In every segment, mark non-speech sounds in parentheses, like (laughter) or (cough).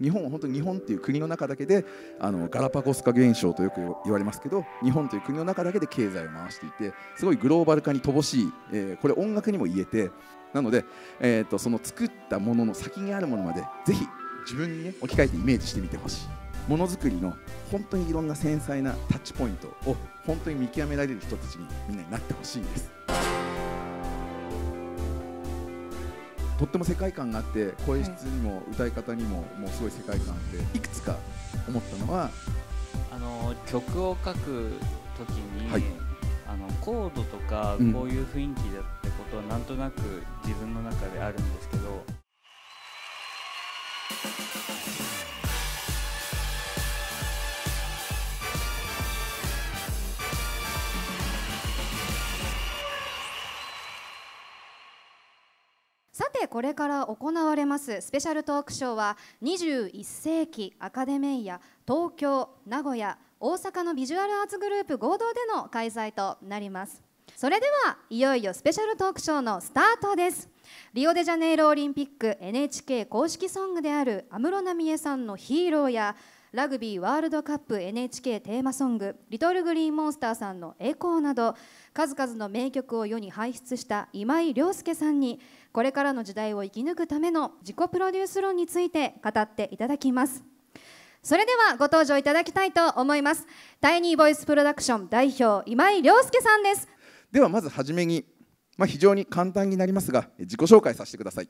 日本本当に日本という国の中だけであのガラパゴス化現象とよく言われますけど日本という国の中だけで経済を回していてすごいグローバル化に乏しい、えー、これ音楽にも言えてなので、えーと、とその作ったものの先にあるものまでぜひ自分に、ね、置き換えてイメージしてみてほしいものづくりの本当にいろんな繊細なタッチポイントを本当に見極められる人たちにみんなになってほしいんです。とっても世界観があって声質にも歌い方にももうすごい世界観あっていくつか思ったのはあの曲を書く時に、はい、あのコードとかこういう雰囲気だってことはなんとなく自分の中であるんですけど、これから行われますスペシャルトークショーは21世紀アカデミーや東京名古屋大阪のビジュアルアーツグループ合同での開催となりますそれではいよいよスペシャルトークショーのスタートですリオデジャネイロオリンピック NHK 公式ソングである安室奈美恵さんの「ヒーローや「ラグビーワールドカップ NHK テーマソング「リトルグリーンモンスター」さんの「エコー」など数々の名曲を世に輩出した今井亮介さんにこれからの時代を生き抜くための自己プロデュース論について語っていただきます。それではご登場いただきたいと思いますタイニーボイスプロダクション代表今井亮介さんですではまず初めに、まあ、非常に簡単になりますが自己紹介させてください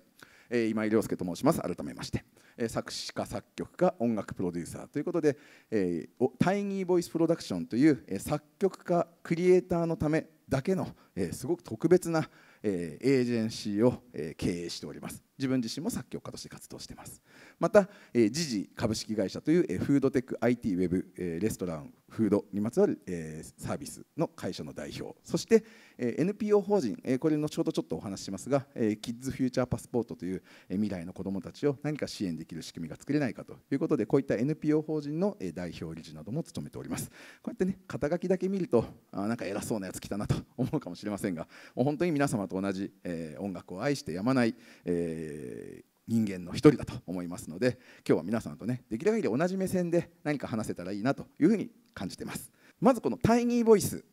え今井亮介と申します改めまして、え作詞家作曲家音楽プロデューサーということで、えタイニーボイスプロダクションという、え作曲家クリエイターのためだけの、えすごく特別な、えエージェンシーを、え経営しております自分自身も作曲家として活動していますまた、えー、ジジ株式会社という、えー、フードテック IT ウェブ、えー、レストランフードにまつわる、えー、サービスの会社の代表そして、えー、NPO 法人、えー、これ後ほどちょっとお話ししますが、えー、キッズフューチャーパスポートという、えー、未来の子どもたちを何か支援できる仕組みが作れないかということでこういった NPO 法人の、えー、代表理事なども務めておりますこうやってね肩書きだけ見るとあなんか偉そうなやつ来たなと思うかもしれませんがもう本当に皆様と同じ、えー、音楽を愛してやまない、えーえ人間の一人だと思いますので今日は皆さんとねできる限り同じ目線で何か話せたらいいなというふうに感じてますまずこのタイニーボイス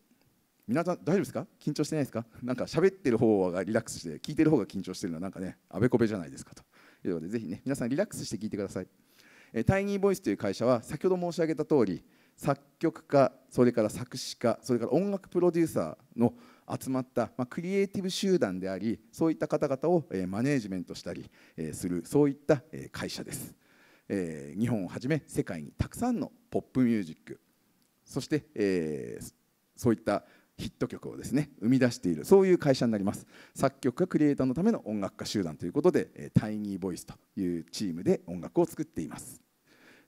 皆さん大丈夫ですか緊張してないですかなんか喋ってる方がリラックスして聞いてる方が緊張してるのはなんかねあべこべじゃないですかということでぜひね皆さんリラックスして聞いてください、えタイニーボイスという会社は先ほど申し上げた通り作曲家それから作詞家それから音楽プロデューサーの集まった、まあ、クリエイティブ集団でありそういった方々を、えマネージメントしたり、えするそういった、え会社です、え日本をはじめ世界にたくさんのポップミュージックそして、えそういったヒット曲をですね生み出しているそういう会社になります作曲家クリエイターのための音楽家集団ということでタイニーボイスというチームで音楽を作っています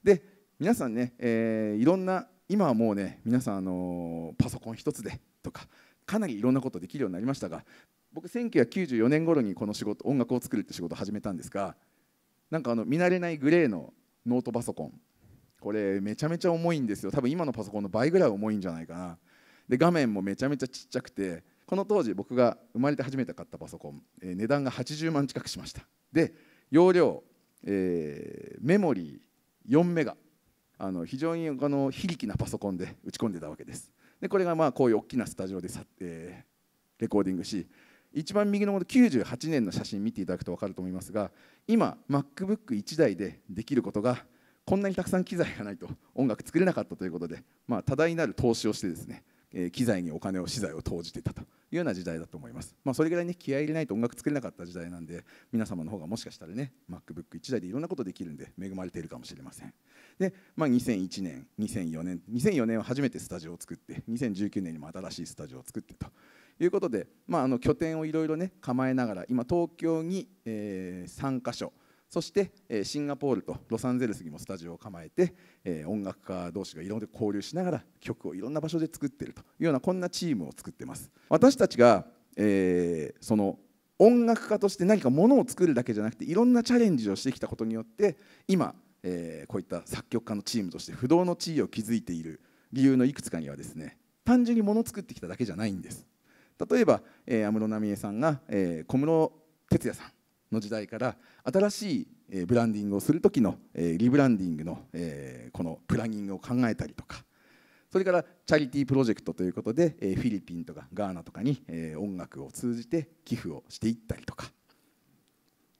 で皆さんね、えー、いろんな今はもうね皆さん、あのー、パソコン一つでとか、かなりいろんなことできるようになりましたが僕1994年頃にこの仕事音楽を作るって仕事を始めたんですがなんかあの見慣れないグレーのノートパソコンこれめちゃめちゃ重いんですよ多分今のパソコンの倍ぐらい重いんじゃないかなで画面もめちゃめちゃちっちゃくてこの当時僕が生まれて初めて買ったパソコン、えー、値段が80万近くしましたで容量、えー、メモリー4メガあの非常にあの非力なパソコンで打ち込んでたわけですでこれがまあこういう大きなスタジオでえー、レコーディングし一番右のもの98年の写真見ていただくと分かると思いますが今 MacBook1 台でできることがこんなにたくさん機材がないと音楽作れなかったということで、まあ、多大なる投資をしてですね機材にお金を資材を投じていたというような時代だと思います、まあ、それぐらいね気合い入れないと音楽作れなかった時代なんで皆様の方がもしかしたらね MacBook1 台でいろんなことできるんで恵まれているかもしれませんで、まあ、2001年2004年2004年は初めてスタジオを作って2019年にも新しいスタジオを作ってということで、まあ、あの拠点をいろいろね構えながら今東京に、えー、3か所そしてシンガポールとロサンゼルスにもスタジオを構えて音楽家同士がいろんな交流しながら曲をいろんな場所で作っているというようなこんなチームを作ってます私たちが、えー、その音楽家として何かものを作るだけじゃなくていろんなチャレンジをしてきたことによって今、えー、こういった作曲家のチームとして不動の地位を築いている理由のいくつかにはですね単純にものを作ってきただけじじゃないんです例えば安室奈美恵さんが、えー、小室哲哉さんの時代から新しいブランディングをする時のリブランディングのこのプランニングを考えたりとかそれからチャリティープロジェクトということでフィリピンとかガーナとかに音楽を通じて寄付をしていったりとか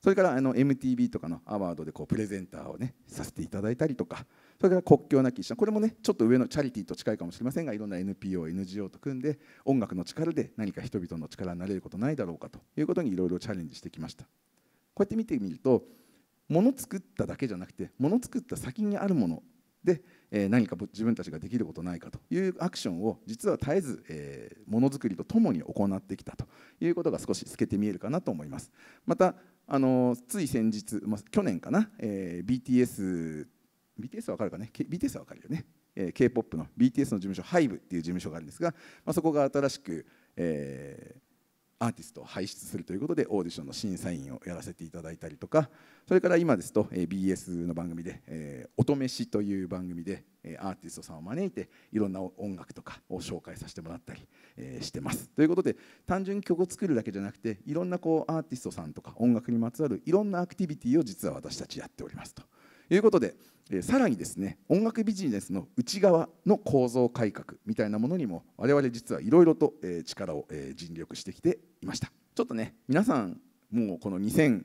それからあの MTV とかのアワードでこうプレゼンターをねさせていただいたりとかそれから国境なき医者これもねちょっと上のチャリティーと近いかもしれませんがいろんな NPONGO と組んで音楽の力で何か人々の力になれることないだろうかということにいろいろチャレンジしてきました。こうやって見てみるともの作っただけじゃなくてもの作った先にあるもので、え何か自分たちができることないかというアクションを実は絶えず、えものづくりとともに行ってきたということが少し透けて見えるかなと思います。またあのつい先日、ま去年かな、え BTS BTS わかるかね BTS はわかるよね、え K−POP の BTS の事務所 HYBE っていう事務所があるんですが、まそこが新しく、えーアーティストを輩出するということでオーディションの審査員をやらせていただいたりとかそれから今ですと BS の番組で「め飯」という番組でアーティストさんを招いていろんな音楽とかを紹介させてもらったりしてます。ということで単純に曲を作るだけじゃなくていろんなこうアーティストさんとか音楽にまつわるいろんなアクティビティを実は私たちやっておりますと。いうことで、えさらにですね音楽ビジネスの内側の構造改革みたいなものにも我々実はいろいろと、え力を、え尽力してきていましたちょっとね皆さんもうこの2020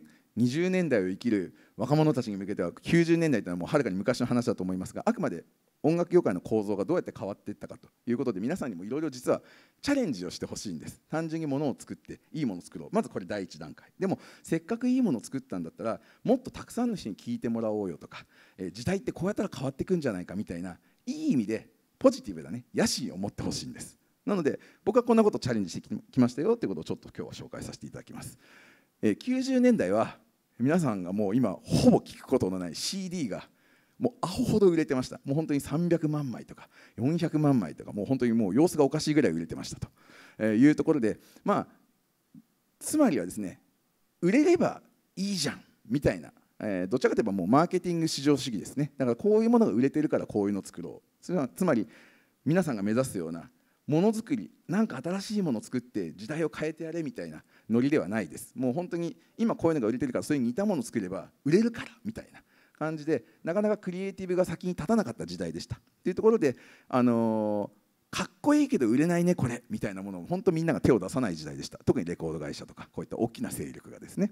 年代を生きる若者たちに向けては90年代というのはもうはるかに昔の話だと思いますがあくまで音楽業界の構造がどうやって変わっていったかということで皆さんにもいろいろ実はチャレンジをしてほしいんです単純にものを作っていいものを作ろうまずこれ第一段階でもせっかくいいものを作ったんだったらもっとたくさんの人に聞いてもらおうよとか、え時代ってこうやったら変わっていくんじゃないかみたいないい意味でポジティブだね野心を持ってほしいんですなので僕はこんなことチャレンジしてきましたよということをちょっと今日は紹介させていただきます、え90年代は皆さんがもう今ほぼ聞くことのない CD がもうアホほど売れてましたもう本当に300万枚とか400万枚とかもう本当にもう様子がおかしいぐらい売れてましたというところでまあつまりはですね売れればいいじゃんみたいな、えー、どちらかといえばもうマーケティング市場主義ですねだからこういうものが売れてるからこういうのを作ろうつまり皆さんが目指すようなものづくりなんか新しいものを作って時代を変えてやれみたいなノリではないですもう本当に今こういうのが売れてるからそういう似たものを作れば売れるからみたいな感じでなかなかクリエイティブが先に立たなかった時代でしたっていうところで、あのー、かっこいいけど売れないねこれみたいなものを本当みんなが手を出さない時代でした特にレコード会社とかこういった大きな勢力がですね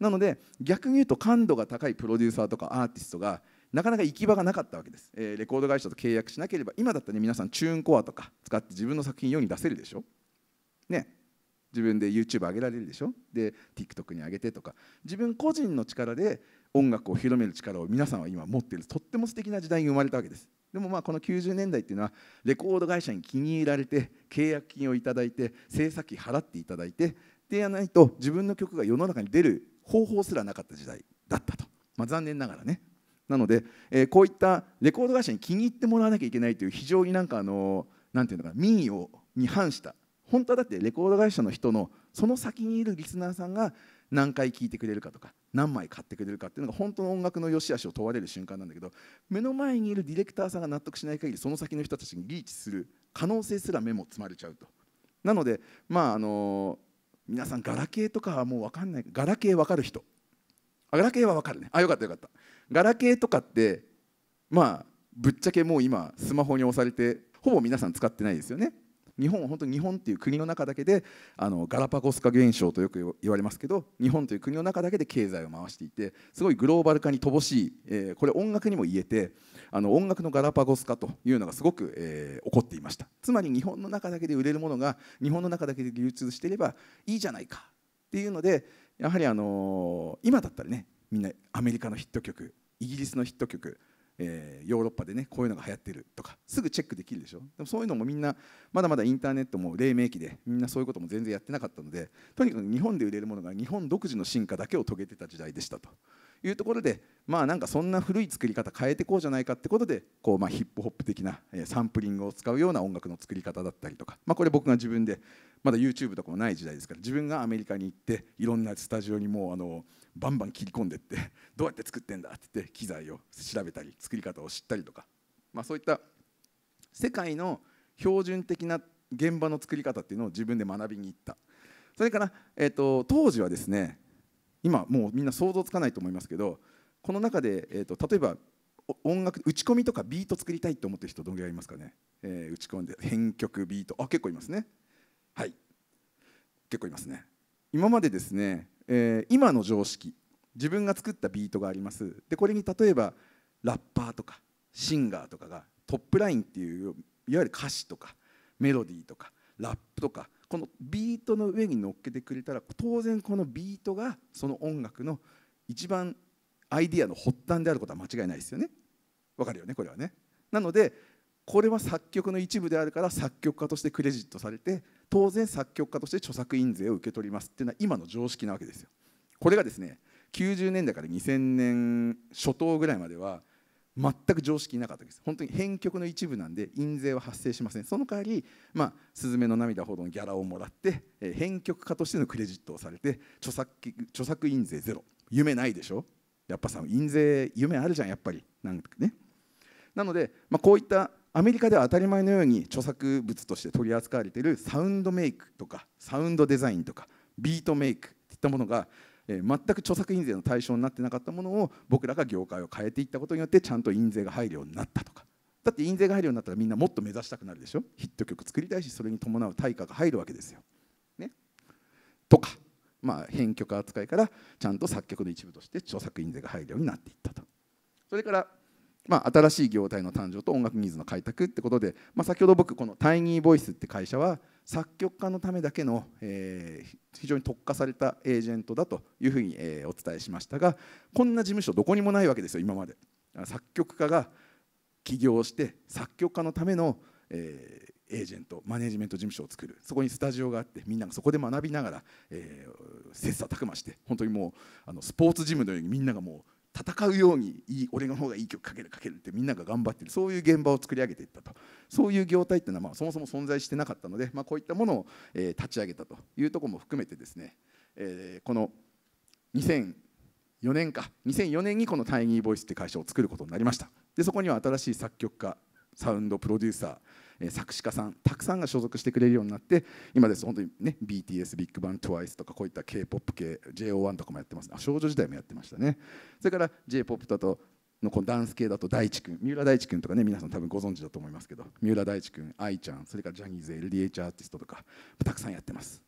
なので逆に言うと感度が高いプロデューサーとかアーティストがなかなか行き場がなかったわけです、えー、レコード会社と契約しなければ今だったら、ね、皆さんチューンコアとか使って自分の作品世に出せるでしょね自分で YouTube 上げられるでしょで TikTok に上げてとか自分個人の力で音楽を広める力を皆さんは今持っているとっても素敵な時代に生まれたわけですでもまあこの90年代っていうのはレコード会社に気に入られて契約金をいただいて制作費払っていただいてでやないと自分の曲が世の中に出る方法すらなかった時代だったと、まあ、残念ながらねなので、えー、こういったレコード会社に気に入ってもらわなきゃいけないという非常になんかあのなんていうのか民意をに反した本当はだってレコード会社の人のその先にいるリスナーさんが何回聴いてくれるかとか何枚買ってくれるかっていうのが本当の音楽の良し悪しを問われる瞬間なんだけど目の前にいるディレクターさんが納得しない限りその先の人たちにリーチする可能性すら目も詰まれちゃうと。なのでまああの皆さんガラケーとかはもう分かんないガラケー分かる人ガラケーは分かるねあよかったよかったガラケーとかってまあぶっちゃけもう今スマホに押されてほぼ皆さん使ってないですよね日本本当に日本っていう国の中だけであのガラパゴス化現象とよく言われますけど日本という国の中だけで経済を回していてすごいグローバル化に乏しい、えー、これ音楽にも言えてあの音楽のガラパゴス化というのがすごく、えー、起こっていましたつまり日本の中だけで売れるものが日本の中だけで流通していればいいじゃないかっていうのでやはりあのー、今だったらねみんなアメリカのヒット曲イギリスのヒット曲えー、ヨーロッパでねこういうのが流行ってるとかすぐチェックできるでしょでもそういうのもみんなまだまだインターネットも黎明期でみんなそういうことも全然やってなかったのでとにかく日本で売れるものが日本独自の進化だけを遂げてた時代でしたというところでまあなんかそんな古い作り方変えてこうじゃないかってことでこうまあヒップホップ的なサンプリングを使うような音楽の作り方だったりとかまあこれ僕が自分でまだ YouTube とかもない時代ですから自分がアメリカに行っていろんなスタジオにもうあの。バンバン切り込んでって (laughs) どうやって作ってんだって言って機材を調べたり作り方を知ったりとか、まあ、そういった世界の標準的な現場の作り方っていうのを自分で学びに行ったそれから、えーと、当時はですね今もうみんな想像つかないと思いますけどこの中で、えーと、例えば音楽打ち込みとかビート作りたいと思ってる人どんぐらいいますかね、えー、打ち込んで編曲ビートあ結構いますねはい結構いますね今までですねえー、今の常識自分が作ったビートがありますでこれに例えばラッパーとかシンガーとかがトップラインっていういわゆる歌詞とかメロディーとかラップとかこのビートの上に乗っけてくれたら当然このビートがその音楽の一番アイディアの発端であることは間違いないですよねわかるよねこれはねなのでこれは作曲の一部であるから作曲家としてクレジットされて当然作曲家として著作印税を受け取りますっていうのは今の常識なわけですよ。これがですね90年代から2000年初頭ぐらいまでは全く常識なかったです本当に編曲の一部なんで印税は発生しませんその代わり「まあ、スズメの涙ほど」のギャラをもらって、えー、編曲家としてのクレジットをされて著作著作印税ゼロ夢ないでしょやっぱさ印税夢あるじゃんやっぱりなんかねなので、まあ、こういったアメリカでは当たり前のように著作物として取り扱われているサウンドメイクとかサウンドデザインとかビートメイクといったものが全く著作印税の対象になってなかったものを僕らが業界を変えていったことによってちゃんと印税が入るようになったとかだって印税が入るようになったらみんなもっと目指したくなるでしょヒット曲作りたいしそれに伴う対価が入るわけですよ。ね、とか、まあ、編曲扱いからちゃんと作曲の一部として著作印税が入るようになっていったと。それからまあ、新しい業態の誕生と音楽ニーズの開拓ってことで、まあ、先ほど僕このタイニーボイスって会社は作曲家のためだけの、えー、非常に特化されたエージェントだというふうに、えー、お伝えしましたがこんな事務所どこにもないわけですよ今まで作曲家が起業して作曲家のための、えー、エージェントマネジメント事務所を作るそこにスタジオがあってみんながそこで学びながら、えー、切磋琢磨して本当にもうあのスポーツジムのようにみんながもう戦うようにいい俺の方がいい曲かけるかけるってみんなが頑張ってるそういう現場を作り上げていったとそういう業態っていうのはまあそもそも存在してなかったので、まあ、こういったものを、え立ち上げたというとこも含めてですね、えこの2004年か2004年にこのタイニーボイスって会社を作ることになりましたでそこには新しい作曲家サウンドプロデューサー作詞家さんたくさんが所属してくれるようになって今です本当にね BTS ビッグバン TWICE とかこういった k p o p 系 JO1 とかもやってますあ少女時代もやってましたねそれから j p o p だとのこのダンス系だと大地君三浦大知君とかね皆さん多分ご存知だと思いますけど三浦大知君愛ちゃんそれからジャニーズ LDH アーティストとかたくさんやってます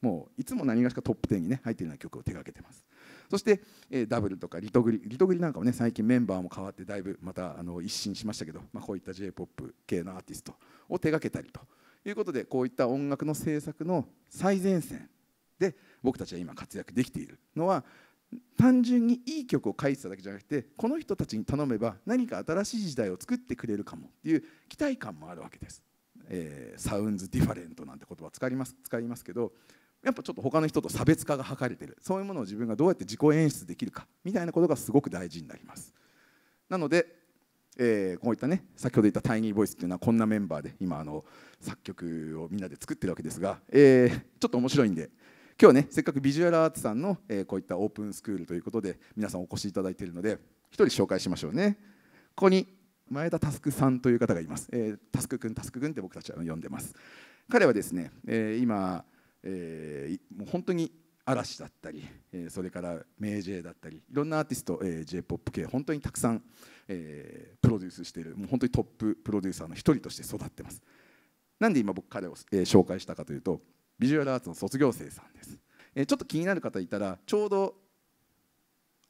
もういつも何がしかトップ10に、ね、入っているような曲を手がけてますそして、えー、ダブルとかリトグリリトグリなんかもね最近メンバーも変わってだいぶまたあの一新しましたけど、まあ、こういった j p o p 系のアーティストを手がけたりということでこういった音楽の制作の最前線で僕たちは今活躍できているのは単純にいい曲を書いてただけじゃなくてこの人たちに頼めば何か新しい時代を作ってくれるかもっていう期待感もあるわけです。えー、サウンズディファレントなんて言葉使います使いますけどやっぱちょっと他の人と差別化が図れてるそういうものを自分がどうやって自己演出できるかみたいなことがすごく大事になりますなので、えー、こういったね先ほど言った「タイニーボイス」っていうのはこんなメンバーで今あの作曲をみんなで作ってるわけですが、えー、ちょっと面白いんで今日はねせっかくビジュアルアーツさんの、えー、こういったオープンスクールということで皆さんお越しいただいているので1人紹介しましょうねここに前田タスクさんという方がいます、えー、タスクくんタスクくんって僕たちは呼んでます彼はですね、えー、今えー、もう本当に嵐だったり、えー、それから名 J だったりいろんなアーティスト、えー、j p o p 系本当にたくさん、えー、プロデュースしているもう本当にトッププロデューサーの一人として育ってますなんで今僕彼を、えー、紹介したかというとビジュアルアーツの卒業生さんです、えー、ちょっと気になる方いたらちょうど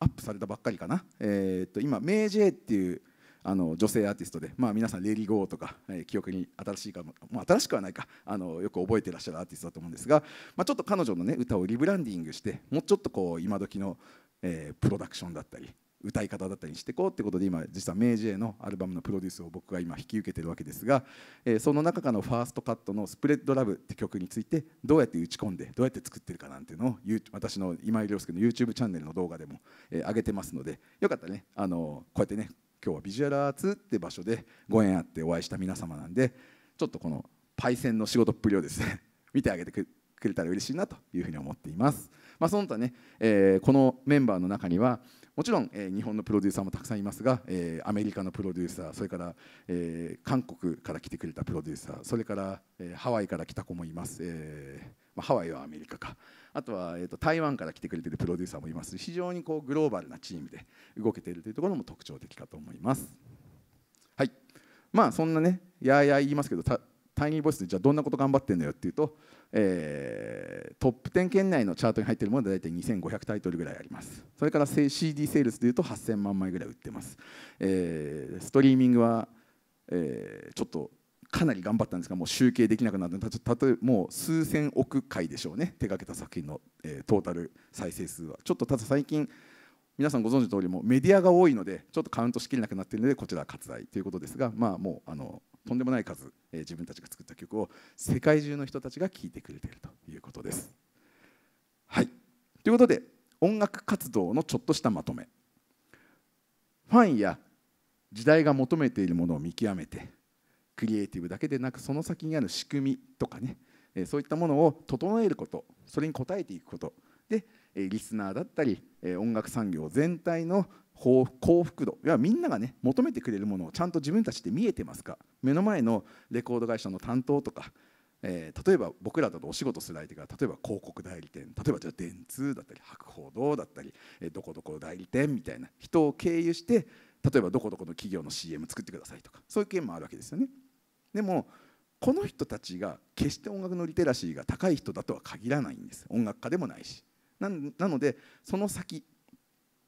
アップされたばっかりかな、えー、っと今名 J っていうあの女性アーティストで、まあ、皆さんレリゴーとか、えー、記憶に新しいかも、まあ、新しくはないかあのよく覚えてらっしゃるアーティストだと思うんですが、まあ、ちょっと彼女の、ね、歌をリブランディングしてもうちょっとこう今時の、えー、プロダクションだったり歌い方だったりしていこうってことで今実は明治へのアルバムのプロデュースを僕が今引き受けてるわけですが、えー、その中からのファーストカットの「スプレッドラブって曲についてどうやって打ち込んでどうやって作ってるかなんていうのを私の今井亮介の YouTube チャンネルの動画でも、えー、上げてますのでよかったらねあのこうやってね今日はビジュアルアーツって場所でご縁あってお会いした皆様なんでちょっとこのパイセンの仕事っぷりをですね (laughs) 見てあげてくれたら嬉しいなというふうに思っています。まあ、その他ね、えー、このメンバーの中にはもちろん、えー、日本のプロデューサーもたくさんいますが、えー、アメリカのプロデューサーそれから、えー、韓国から来てくれたプロデューサーそれから、えハワイから来た子もいます、えまあ、ハワイはアメリカかあとは、えーと、台湾から来てくれてるプロデューサーもいます非常にこうグローバルなチームで動けているというところも特徴的かと思います。はいまあそんなねやや言いますけどタイニーボイスでじゃあどんなこと頑張ってんのよっていうと、えー、トップ10圏内のチャートに入っているもので大体2500タイトルぐらいありますそれから CD セールスでいうと8000万枚ぐらい売ってます、えー、ストリーミングは、えー、ちょっとかなり頑張ったんですがもう集計できなくなったたとえもう数千億回でしょうね手がけた作品の、えー、トータル再生数はちょっとただ最近皆さんご存知の通りもメディアが多いのでちょっとカウントしきれなくなっているのでこちらは割愛ということですがまあもうあのとんでもない数、えー、自分たちが作った曲を世界中の人たちが聴いてくれているということです。はいということで音楽活動のちょっとしたまとめファンや時代が求めているものを見極めてクリエイティブだけでなくその先にある仕組みとかねそういったものを整えることそれに応えていくことでリスナーだったり音楽産業全体の幸福度要はみんながね求めてくれるものをちゃんと自分たちで見えてますか目の前のレコード会社の担当とか、えー、例えば僕らだとお仕事する相手が例えば広告代理店例えばじゃあ電通だったり博報堂だったり、えー、どこどこ代理店みたいな人を経由して例えばどこどこの企業の CM 作ってくださいとかそういう件もあるわけですよね。でもこの人たちが決して音楽のリテラシーが高い人だとは限らないんです音楽家でもないしなのでその先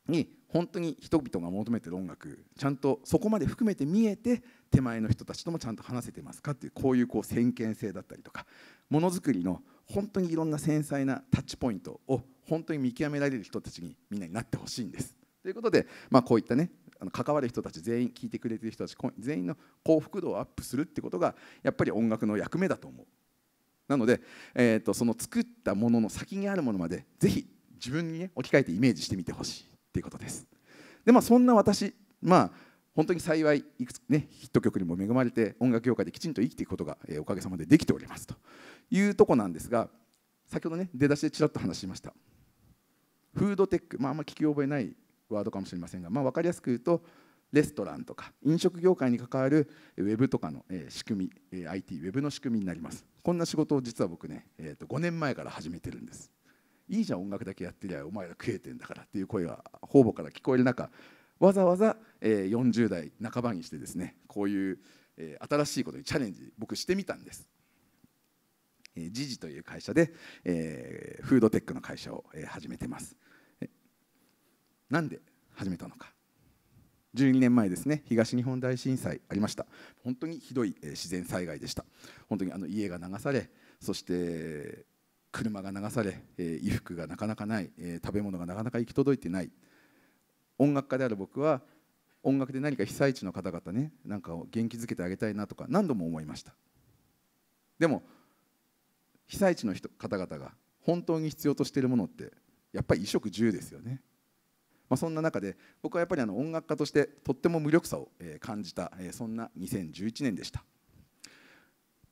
に本当に人々が求めてる音楽ちゃんとそこまで含めて見えて手前の人たちともちゃんと話せてますかっていうこういうこう先見性だったりとかものづくりの本当にいろんな繊細なタッチポイントを本当に見極められる人たちにみんなになってほしいんです。ということで、まあ、こういったねあの関わる人たち全員聞いてくれてる人たち全員の幸福度をアップするってことがやっぱり音楽の役目だと思うなので、えーと、その作ったものの先にあるものまでぜひ自分に、ね、置き換えてイメージしてみてほしいっていうことですでまあそんな私まあ本当に幸いいくつ、ね、ヒット曲にも恵まれて音楽業界できちんと生きていくことが、えー、おかげさまでできておりますというとこなんですが先ほどね出だしでちらっと話しましたフードテック、まあ、あんま聞き覚えないワードかもしれませんが、まあ、分かりやすく言うとレストランとか飲食業界に関わるウェブとかの仕組み IT ウェブの仕組みになりますこんな仕事を実は僕ね、えー、と5年前から始めてるんですいいじゃん音楽だけやってりゃお前ら食えてんだからっていう声が方々から聞こえる中わざわざ40代半ばにしてですねこういう新しいことにチャレンジ僕してみたんですジジという会社でフードテックの会社を始めてますなんで始めたのか12年前ですね東日本大震災ありました本当にひどい自然災害でした本当にあの家が流されそして車が流され衣服がなかなかない食べ物がなかなか行き届いてない音楽家である僕は音楽で何か被災地の方々ねなんかを元気づけてあげたいなとか何度も思いましたでも被災地の人方々が本当に必要としているものってやっぱり衣食住ですよねまあ、そんな中で僕はやっぱりあの音楽家としてとっても無力さを感じたそんな2011年でした。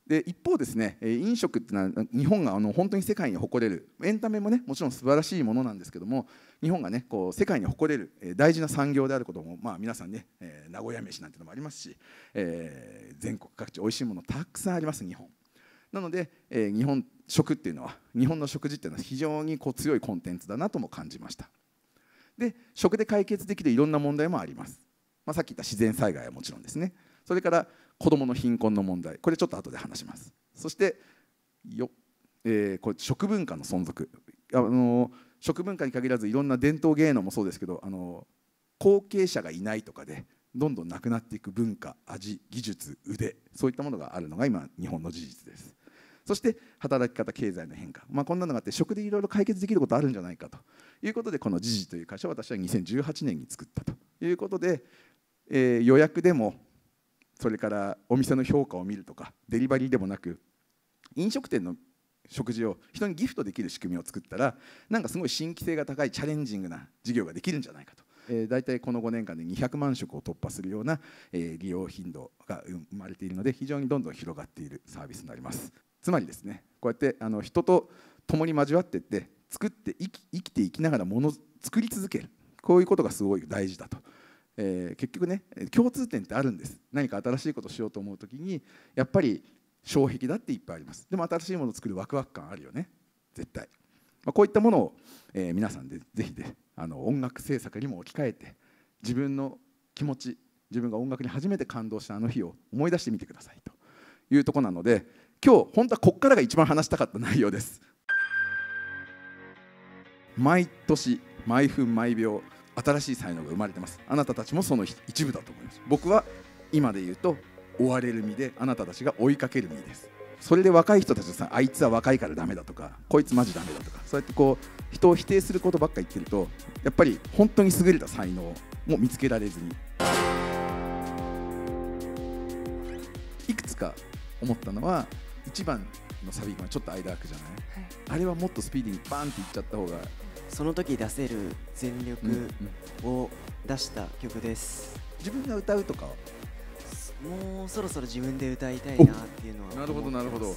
で一方ですね飲食ってのは日本があの本当に世界に誇れるエンタメもねもちろん素晴らしいものなんですけども日本がねこう世界に誇れる大事な産業であることもまあ皆さんね、名古屋飯なんてのもありますし、えー、全国各地おいしいものたくさんあります日本なので、えー、日本食っていうのは日本の食事っていうのは非常にこう強いコンテンツだなとも感じましたで食で解決できるいろんな問題もあります、まあ、さっき言った自然災害はもちろんですねそれから子どもの貧困の問題これちょっと後で話しますそしてよ、えー、これ食文化の存続あの食文化に限らずいろんな伝統芸能もそうですけどあの後継者がいないとかでどんどんなくなっていく文化味技術腕そういったものがあるのが今日本の事実ですそして働き方経済の変化、まあ、こんなのがあって食でいろいろ解決できることあるんじゃないかということでこの時事という会社を私は2018年に作ったということで、えー、予約でもそれからお店の評価を見るとかデリバリーでもなく飲食店の食事を人にギフトできる仕組みを作ったらなんかすごい新規性が高いチャレンジングな事業ができるんじゃないかと、えー、大体この5年間で200万食を突破するような、えー、利用頻度が生まれているので非常にどんどん広がっているサービスになります。つまりですねこうやってあの人と共に交わっていって作って生き生きていきながらもの作り続けるこういうことがすごい大事だと、えー、結局ね共通点ってあるんです何か新しいことしようと思う時にやっぱり障壁だっていっぱいありますでも新しいものを作るワクワク感あるよね絶対、まあ、こういったものを、えー、皆さんでぜひであの音楽制作にも置き換えて自分の気持ち自分が音楽に初めて感動したあの日を思い出してみてくださいというとこなので今日本当はここからが一番話したかった内容です毎年毎分毎秒新しい才能が生まれてますあなたたちもその一部だと思います僕は今で言うと追われる身であなたたちが追いかける身ですそれで若い人たちさあいつは若いからダメだとかこいつマジダメだとかそうやってこう人を否定することばっか言ってるとやっぱり本当に優れた才能も見つけられずにいくつか思ったのは1番のサビがちょっと間空くじゃない、はい、あれはもっとスピーディーにバーンっていっちゃった方がその時出せる全力を出した曲です、うんうん、自分が歌うとかもうそろそろ自分で歌いたいなっていうのはなるほどなるほど、はい